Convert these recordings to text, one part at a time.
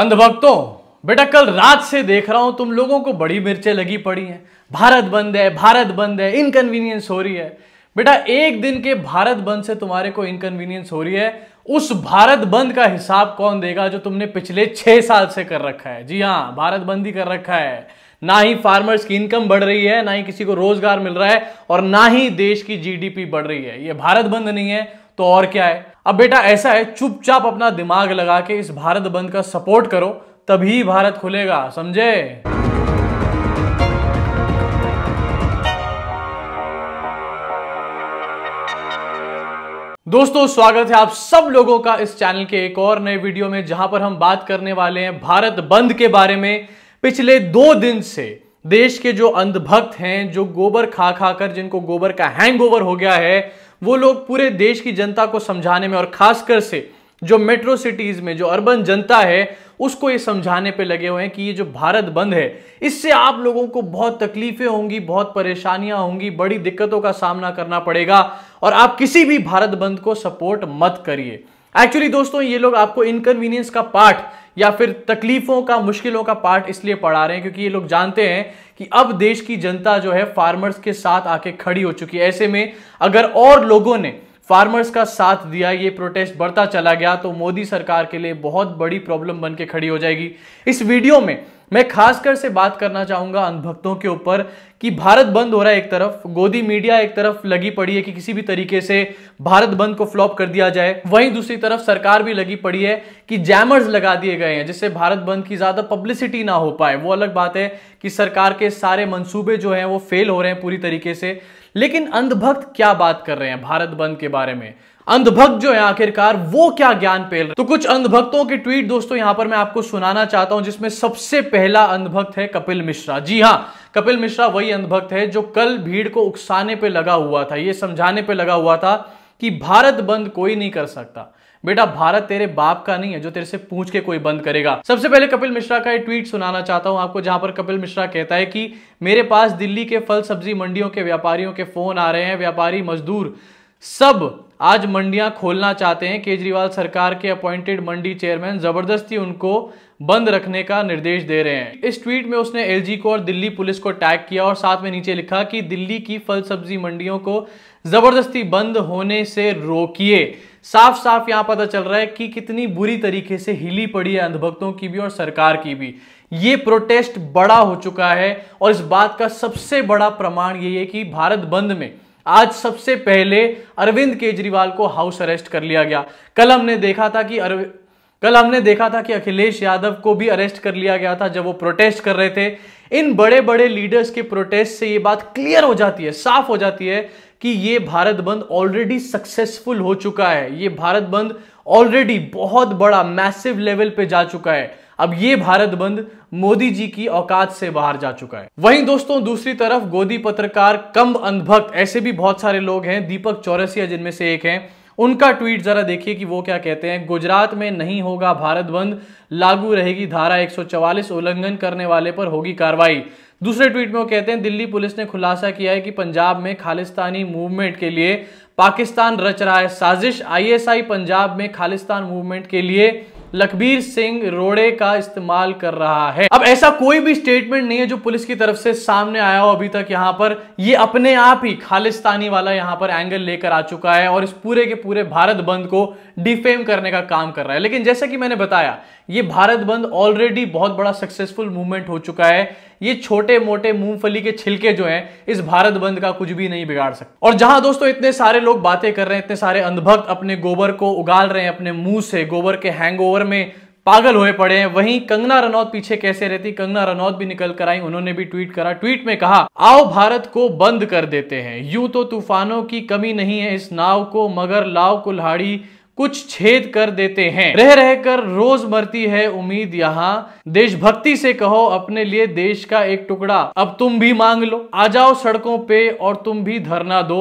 अंधभक्तों बेटा कल रात से देख रहा हूं तुम लोगों को बड़ी मिर्चें लगी पड़ी हैं भारत बंद है भारत बंद है इनकन्वीनियंस हो रही है बेटा एक दिन के भारत बंद से तुम्हारे को इनकन्वीनियंस हो रही है उस भारत बंद का हिसाब कौन देगा जो तुमने पिछले छह साल से कर रखा है जी हाँ भारत बंद ही कर रखा है ना ही फार्मर्स की इनकम बढ़ रही है ना ही किसी को रोजगार मिल रहा है और ना ही देश की जीडीपी बढ़ रही है ये भारत बंद नहीं है तो और क्या है अब बेटा ऐसा है चुपचाप अपना दिमाग लगा के इस भारत बंद का सपोर्ट करो तभी भारत खुलेगा समझे दोस्तों स्वागत है आप सब लोगों का इस चैनल के एक और नए वीडियो में जहां पर हम बात करने वाले हैं भारत बंद के बारे में पिछले दो दिन से देश के जो अंधभक्त हैं जो गोबर खा खा कर जिनको गोबर का हैंगओवर हो गया है वो लोग पूरे देश की जनता को समझाने में और खासकर से जो मेट्रो सिटीज में जो अर्बन जनता है उसको ये समझाने पे लगे हुए हैं कि ये जो भारत बंद है इससे आप लोगों को बहुत तकलीफें होंगी बहुत परेशानियां होंगी बड़ी दिक्कतों का सामना करना पड़ेगा और आप किसी भी भारत बंद को सपोर्ट मत करिए एक्चुअली दोस्तों ये लोग आपको इनकन्वीनियंस का पार्ट या फिर तकलीफों का मुश्किलों का पार्ट इसलिए पढ़ा रहे हैं क्योंकि ये लोग जानते हैं कि अब देश की जनता जो है फार्मर्स के साथ आके खड़ी हो चुकी है ऐसे में अगर और लोगों ने फार्मर्स का साथ दिया ये प्रोटेस्ट बढ़ता चला गया तो मोदी सरकार के लिए बहुत बड़ी प्रॉब्लम बन के खड़ी हो जाएगी इस वीडियो में मैं खासकर से बात करना चाहूंगा अंधभक्तों के ऊपर कि भारत बंद हो रहा है एक तरफ गोदी मीडिया एक तरफ लगी पड़ी है कि किसी भी तरीके से भारत बंद को फ्लॉप कर दिया जाए वहीं दूसरी तरफ सरकार भी लगी पड़ी है कि जैमर्स लगा दिए गए हैं जिससे भारत बंद की ज्यादा पब्लिसिटी ना हो पाए वो अलग बात है कि सरकार के सारे मंसूबे जो हैं वो फेल हो रहे हैं पूरी तरीके से लेकिन अंधभक्त क्या बात कर रहे हैं भारत बंद के बारे में अंधभक्त जो है आखिरकार वो क्या ज्ञान पेल तो कुछ अंधभक्तों के ट्वीट दोस्तों यहां पर मैं आपको सुनाना चाहता हूं जिसमें सबसे पहला अंधभक्त है कपिल मिश्रा जी हां कपिल मिश्रा वही अंधभक्त है जो कल भीड़ को उकसाने पे लगा हुआ था ये समझाने पे लगा हुआ था कि भारत बंद कोई नहीं कर सकता बेटा भारत तेरे बाप का नहीं है जो तेरे से पूछ के कोई बंद करेगा सबसे पहले कपिल मिश्रा का एक ट्वीट सुनाना चाहता हूं आपको जहां पर कपिल मिश्रा कहता है कि मेरे पास दिल्ली के फल सब्जी मंडियों के व्यापारियों के फोन आ रहे हैं व्यापारी मजदूर सब आज मंडियां खोलना चाहते हैं केजरीवाल सरकार के अपॉइंटेड मंडी चेयरमैन जबरदस्ती उनको बंद रखने का निर्देश दे रहे हैं इस ट्वीट में उसने एलजी को और दिल्ली पुलिस को टैग किया और साथ में नीचे लिखा कि दिल्ली की फल सब्जी मंडियों को जबरदस्ती बंद होने से रोकिए साफ साफ यहां पता चल रहा है कि कितनी बुरी तरीके से हिली पड़ी है अंधभक्तों की भी और सरकार की भी ये प्रोटेस्ट बड़ा हो चुका है और इस बात का सबसे बड़ा प्रमाण ये है कि भारत बंद में आज सबसे पहले अरविंद केजरीवाल को हाउस अरेस्ट कर लिया गया कल हमने देखा था कि अरविंद कल हमने देखा था कि अखिलेश यादव को भी अरेस्ट कर लिया गया था जब वो प्रोटेस्ट कर रहे थे इन बड़े बड़े लीडर्स के प्रोटेस्ट से ये बात क्लियर हो जाती है साफ हो जाती है कि ये भारत बंद ऑलरेडी सक्सेसफुल हो चुका है ये भारत बंद ऑलरेडी बहुत बड़ा मैसिव लेवल पे जा चुका है अब ये भारत बंद मोदी जी की औकात से बाहर जा चुका है वहीं दोस्तों दूसरी तरफ गोदी पत्रकार कम अंधभक्त ऐसे भी बहुत सारे लोग हैं दीपक चौरसिया जिनमें से एक हैं उनका ट्वीट जरा देखिए कि वो क्या कहते हैं गुजरात में नहीं होगा भारत बंद लागू रहेगी धारा 144 उल्लंघन करने वाले पर होगी कार्रवाई दूसरे ट्वीट में वो कहते हैं दिल्ली पुलिस ने खुलासा किया है कि पंजाब में खालिस्तानी मूवमेंट के लिए पाकिस्तान रच रहा है साजिश आईएसआई पंजाब में खालिस्तान मूवमेंट के लिए लखबीर सिंह रोड़े का इस्तेमाल कर रहा है अब ऐसा कोई भी स्टेटमेंट नहीं है जो पुलिस की तरफ से सामने आया हो अभी तक यहां पर ये अपने आप ही खालिस्तानी वाला यहां पर एंगल लेकर आ चुका है और इस पूरे के पूरे भारत बंद को डिफेम करने का काम कर रहा है लेकिन जैसा कि मैंने बताया ये भारत बंद ऑलरेडी बहुत बड़ा सक्सेसफुल मूवमेंट हो चुका है ये छोटे मोटे मूंगफली के छिलके जो हैं इस भारत बंद का कुछ भी नहीं बिगाड़ सकते और जहां दोस्तों इतने सारे लोग बातें कर रहे हैं इतने सारे अंधभक्त अपने गोबर को उगाल रहे हैं अपने मुंह से गोबर के हैंगओवर में पागल हुए पड़े हैं वहीं कंगना रनौत पीछे कैसे रहती कंगना रनौत भी निकल कर आई उन्होंने भी ट्वीट करा ट्वीट में कहा आओ भारत को बंद कर देते हैं यूं तो तूफानों की कमी नहीं है इस नाव को मगर लाओ कुल्हाड़ी कुछ छेद कर देते हैं रह रहकर रोज मरती है उम्मीद यहाँ देशभक्ति से कहो अपने लिए देश का एक टुकड़ा अब तुम भी मांग लो आ जाओ सड़कों पे और तुम भी धरना दो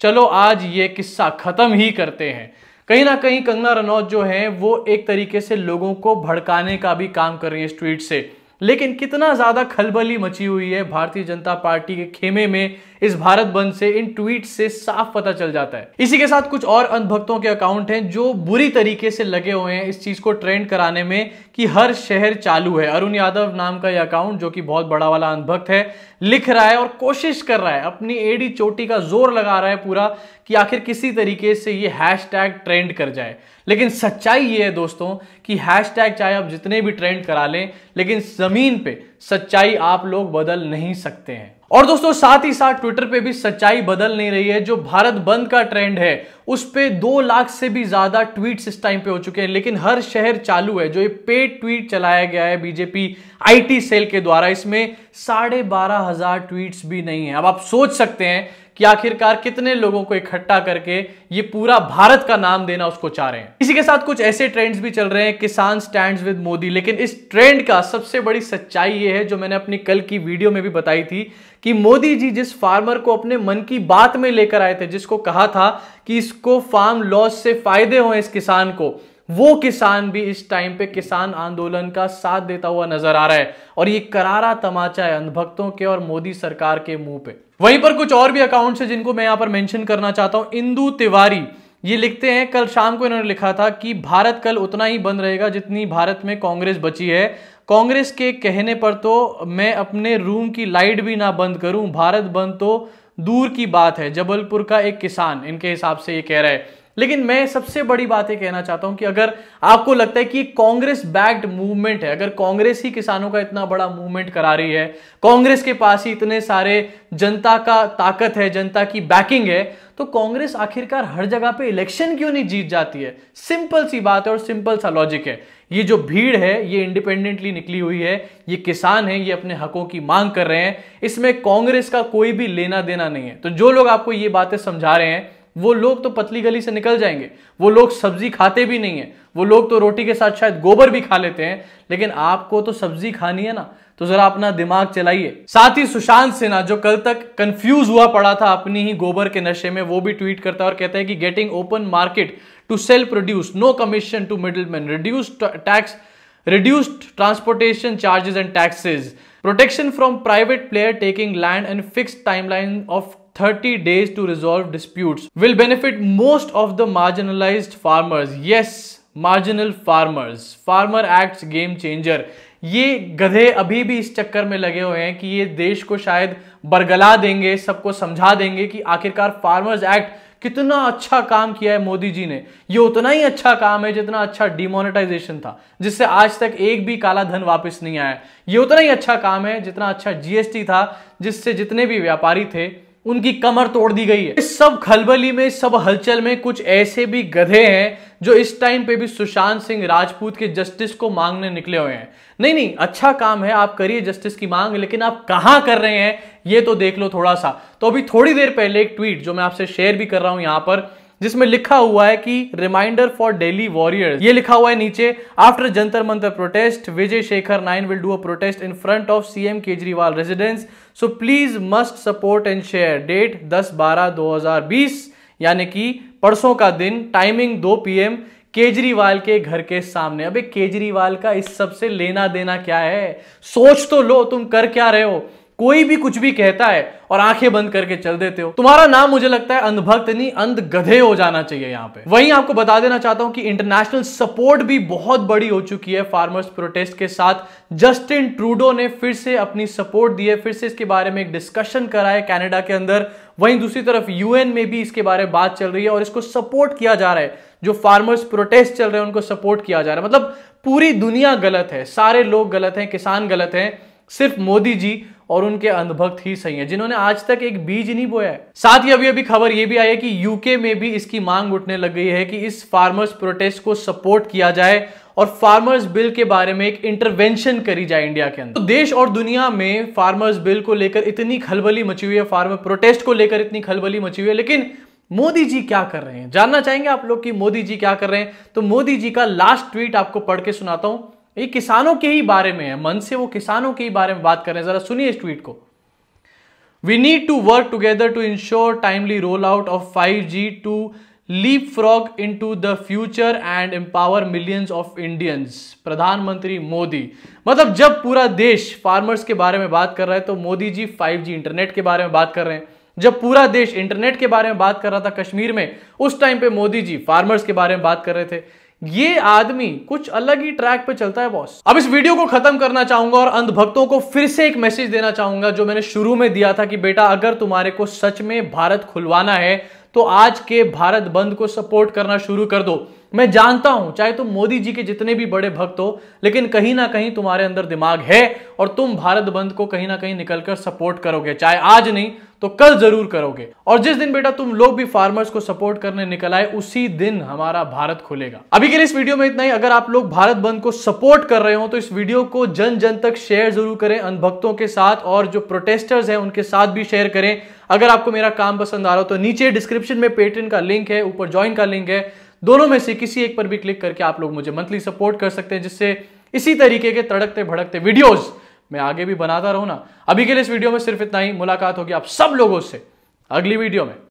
चलो आज ये किस्सा खत्म ही करते हैं कहीं ना कहीं कंगना रनौत जो है वो एक तरीके से लोगों को भड़काने का भी काम कर रही है ट्वीट से लेकिन कितना ज्यादा खलबली मची हुई है भारतीय जनता पार्टी के खेमे में इस भारत बंद से इन ट्वीट से साफ पता चल जाता है इसी के साथ कुछ और अंधभक्तों के अकाउंट हैं जो बुरी तरीके से लगे हुए हैं इस चीज को ट्रेंड कराने में कि हर शहर चालू है अरुण यादव नाम का यह अकाउंट जो कि बहुत बड़ा वाला अंधभक्त है लिख रहा है और कोशिश कर रहा है अपनी एडी चोटी का जोर लगा रहा है पूरा कि आखिर किसी तरीके से ये हैश ट्रेंड कर जाए लेकिन सच्चाई ये है दोस्तों कि हैश चाहे आप जितने भी ट्रेंड करा लें लेकिन जमीन पे सच्चाई आप लोग बदल नहीं सकते हैं और दोस्तों साथ ही साथ ट्विटर पे भी सच्चाई बदल नहीं रही है जो भारत बंद का ट्रेंड है उस पर दो लाख से भी ज़्यादा ट्वीट्स इस टाइम पे हो चुके हैं लेकिन हर शहर चालू है जो ये पेड ट्वीट चलाया गया है बीजेपी आईटी सेल के द्वारा इसमें साढ़े बारह हजार ट्वीट भी नहीं है अब आप सोच सकते हैं कि आखिरकार कितने लोगों को इकट्ठा करके ये पूरा भारत का नाम देना उसको चाह रहे हैं इसी के साथ कुछ ऐसे ट्रेंड्स भी चल रहे हैं किसान स्टैंड विद मोदी लेकिन इस ट्रेंड का सबसे बड़ी सच्चाई ये है जो मैंने अपनी कल की वीडियो में भी बताई थी कि मोदी जी जिस फार्मर को अपने मन की बात में लेकर आए थे जिसको कहा था कि इस जिसको फार्म लॉस से फायदे हों इस किसान को वो किसान भी इस टाइम पे किसान आंदोलन का साथ देता हुआ नजर आ रहा है और ये करारा तमाचा है अंधभक्तों के और मोदी सरकार के मुंह पे वहीं पर कुछ और भी अकाउंट्स है जिनको मैं यहां पर मेंशन करना चाहता हूं इंदु तिवारी ये लिखते हैं कल शाम को इन्होंने लिखा था कि भारत कल उतना ही बंद रहेगा जितनी भारत में कांग्रेस बची है कांग्रेस के कहने पर तो मैं अपने रूम की लाइट भी ना बंद करूं भारत बंद तो दूर की बात है जबलपुर का एक किसान इनके हिसाब से ये कह रहा है लेकिन मैं सबसे बड़ी बात यह कहना चाहता हूं कि अगर आपको लगता है कि कांग्रेस बैक्ड मूवमेंट है अगर कांग्रेस ही किसानों का इतना बड़ा मूवमेंट करा रही है कांग्रेस के पास ही इतने सारे जनता का ताकत है जनता की बैकिंग है तो कांग्रेस आखिरकार हर जगह पे इलेक्शन क्यों नहीं जीत जाती है सिंपल सी बात है और सिंपल सा लॉजिक है ये जो भीड़ है ये इंडिपेंडेंटली निकली हुई है ये किसान है ये अपने हकों की मांग कर रहे हैं इसमें कांग्रेस का कोई भी लेना देना नहीं है तो जो लोग आपको ये बातें समझा रहे हैं वो लोग तो पतली गली से निकल जाएंगे वो लोग सब्जी खाते भी नहीं है वो लोग तो रोटी के साथ शायद गोबर भी खा लेते हैं लेकिन आपको तो सब्जी खानी है ना तो जरा अपना दिमाग चलाइए साथ ही सुशांत सिन्हा जो कल तक कंफ्यूज हुआ पड़ा था अपनी ही गोबर के नशे में वो भी ट्वीट करता है और कहता है कि getting open market to sell produce no commission to middle man reduce tax reduced transportation charges and taxes protection from private player taking land and fix timeline of 30 days to resolve disputes will benefit most of the marginalized farmers. Yes, marginal farmers farmer acts game changer ये गधे अभी भी इस चक्कर में लगे हुए हैं कि ये देश को शायद बरगला देंगे सबको समझा देंगे कि आखिरकार फार्मर्स एक्ट कितना अच्छा काम किया है मोदी जी ने ये उतना ही अच्छा काम है जितना अच्छा डिमोनेटाइजेशन था जिससे आज तक एक भी काला धन वापस नहीं आया ये उतना ही अच्छा काम है जितना अच्छा जीएसटी था जिससे जितने भी व्यापारी थे उनकी कमर तोड़ दी गई है इस सब खलबली में सब हलचल में कुछ ऐसे भी गधे हैं जो इस टाइम पे भी सुशांत सिंह राजपूत के जस्टिस को मांगने निकले हुए हैं नहीं नहीं अच्छा काम है आप करिए जस्टिस की मांग लेकिन आप कहां कर रहे हैं ये तो देख लो थोड़ा सा तो अभी थोड़ी देर पहले एक ट्वीट जो मैं आपसे शेयर भी कर रहा हूं यहां पर जिसमें लिखा हुआ है कि रिमाइंडर फॉर डेली वॉरियर ये लिखा हुआ है नीचे after Jantar Mantar protest Vijay Shekhar nine will do a protest in front of CM Kejriwal residence so please must support and share date दस बारह दो हजार बीस यानी कि परसों का दिन टाइमिंग दो पीएम केजरीवाल के घर के सामने अबे केजरीवाल का इस सबसे लेना देना क्या है सोच तो लो तुम कर क्या रहे हो कोई भी कुछ भी कहता है और आंखें बंद करके चल देते हो तुम्हारा नाम मुझे लगता है अंधभक्त नहीं अंध गधे हो जाना चाहिए यहाँ पे वहीं आपको बता देना चाहता हूं कि इंटरनेशनल सपोर्ट भी बहुत बड़ी हो चुकी है फार्मर्स प्रोटेस्ट के साथ जस्टिन ट्रूडो ने फिर से अपनी सपोर्ट दी है फिर से इसके बारे में एक डिस्कशन करा है कैनेडा के अंदर वहीं दूसरी तरफ यूएन में भी इसके बारे में बात चल रही है और इसको सपोर्ट किया जा रहा है जो फार्मर्स प्रोटेस्ट चल रहे हैं उनको सपोर्ट किया जा रहा है मतलब पूरी दुनिया गलत है सारे लोग गलत हैं किसान गलत हैं सिर्फ मोदी जी और उनके अंधभक्त ही सही हैं जिन्होंने आज तक एक बीज नहीं बोया है साथ ही अभी अभी खबर यह भी आई है कि यूके में भी इसकी मांग उठने लग गई है कि इस फार्मर्स प्रोटेस्ट को सपोर्ट किया जाए और फार्मर्स बिल के बारे में एक इंटरवेंशन करी जाए इंडिया के अंदर तो देश और दुनिया में फार्मर्स बिल को लेकर इतनी खलबली मची हुई है फार्मर प्रोटेस्ट को लेकर इतनी खलबली मची हुई है लेकिन मोदी जी क्या कर रहे हैं जानना चाहेंगे आप लोग कि मोदी जी क्या कर रहे हैं तो मोदी जी का लास्ट ट्वीट आपको पढ़ के सुनाता हूं ये किसानों के ही बारे में है मन से वो किसानों के ही बारे में बात कर रहे हैं जरा सुनिए इस ट्वीट को we need to work together to ensure timely roll out of five G to leapfrog into the future and empower millions of Indians प्रधानमंत्री मोदी मतलब जब पूरा देश फार्मर्स के बारे में बात कर रहा है तो Modi ji five G internet के बारे में बात कर रहे हैं जब पूरा देश इंटरनेट के बारे में बात कर रहा था कश्मीर में उस टाइम पे मोदी जी फार्मर्स के बारे में बात कर रहे थे ये आदमी कुछ अलग ही ट्रैक पे चलता है बॉस अब इस वीडियो को खत्म करना चाहूंगा और अंधभक्तों को फिर से एक मैसेज देना चाहूंगा जो मैंने शुरू में दिया था कि बेटा अगर तुम्हारे को सच में भारत खुलवाना है तो आज के भारत बंद को सपोर्ट करना शुरू कर दो मैं जानता हूं चाहे तुम मोदी जी के जितने भी बड़े भक्त हो लेकिन कहीं ना कहीं तुम्हारे अंदर दिमाग है और तुम भारत बंद को कहीं ना कहीं निकलकर सपोर्ट करोगे चाहे आज नहीं तो कल जरूर करोगे और जिस दिन बेटा तुम लोग भी फार्मर्स को सपोर्ट करने निकल आए उसी दिन हमारा भारत खुलेगा अभी के लिए इस वीडियो में इतना ही अगर आप लोग भारत बंद को सपोर्ट कर रहे हो तो इस वीडियो को जन जन तक शेयर जरूर करें अनभक्तों के साथ और जो प्रोटेस्टर्स हैं उनके साथ भी शेयर करें अगर आपको मेरा काम पसंद आ रहा हो तो नीचे डिस्क्रिप्शन में पेट्रियन का लिंक है ऊपर ज्वाइन का लिंक है दोनों में से किसी एक पर भी क्लिक करके आप लोग मुझे मंथली सपोर्ट कर सकते हैं जिससे इसी तरीके के तड़कते भड़कते वीडियोज़ मैं आगे भी बनाता रहूँ ना अभी के लिए इस वीडियो में सिर्फ इतना ही मुलाकात होगी आप सब लोगों से अगली वीडियो में